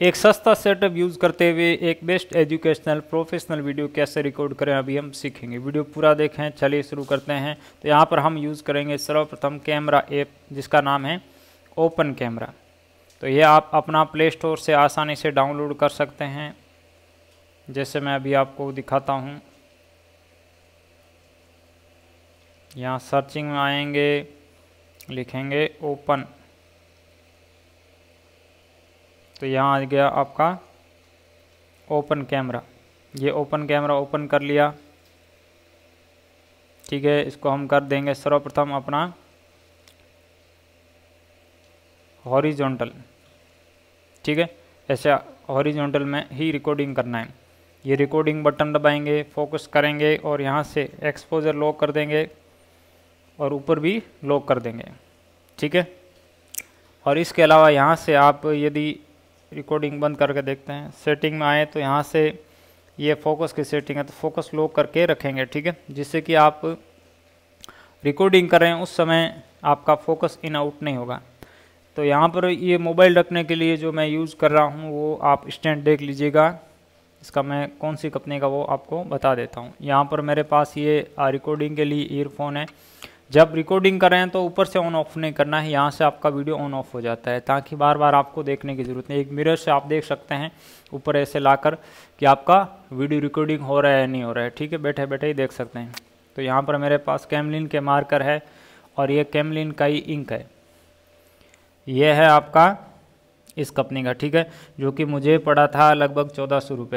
एक सस्ता setup use करते हुए एक बेस्ट एजुकेशनल प्रोफेशनल वीडियो कैसे रिकॉर्ड करें अभी हम सीखेंगे वीडियो पूरा देखें चलिए शुरू करते हैं तो यहाँ पर हम यूज़ करेंगे सर्वप्रथम कैमरा ऐप जिसका नाम है ओपन कैमरा तो ये आप अपना प्ले स्टोर से आसानी से डाउनलोड कर सकते हैं जैसे मैं अभी आपको दिखाता हूँ यहाँ सर्चिंग में आएंगे लिखेंगे ओपन तो यहाँ आ गया आपका ओपन कैमरा ये ओपन कैमरा ओपन कर लिया ठीक है इसको हम कर देंगे सर्वप्रथम अपना हॉरिजॉन्टल ठीक है ऐसे हॉरिजॉन्टल में ही रिकॉर्डिंग करना है ये रिकॉर्डिंग बटन दबाएंगे फोकस करेंगे और यहाँ से एक्सपोजर लॉक कर देंगे और ऊपर भी लॉक कर देंगे ठीक है और इसके अलावा यहाँ से आप यदि रिकॉर्डिंग बंद करके देखते हैं सेटिंग में आए तो यहाँ से ये फोकस की सेटिंग है तो फोकस लो करके रखेंगे ठीक है जिससे कि आप रिकॉर्डिंग करें उस समय आपका फोकस इन आउट नहीं होगा तो यहाँ पर ये मोबाइल रखने के लिए जो मैं यूज़ कर रहा हूँ वो आप स्टैंड देख लीजिएगा इसका मैं कौन सी कंपनी का वो आपको बता देता हूँ यहाँ पर मेरे पास ये रिकॉर्डिंग के लिए ईयरफोन है जब रिकॉर्डिंग कर रहे हैं तो ऊपर से ऑन ऑफ नहीं करना है यहाँ से आपका वीडियो ऑन ऑफ हो जाता है ताकि बार बार आपको देखने की ज़रूरत नहीं एक मिरर से आप देख सकते हैं ऊपर ऐसे लाकर कि आपका वीडियो रिकॉर्डिंग हो रहा है या नहीं हो रहा है ठीक है बैठे बैठे ही देख सकते हैं तो यहाँ पर मेरे पास कैमलिन के मार्कर है और ये कैमलिन का ही इंक है ये है आपका इस कंपनी का ठीक है जो कि मुझे पड़ा था लगभग चौदह सौ रुपये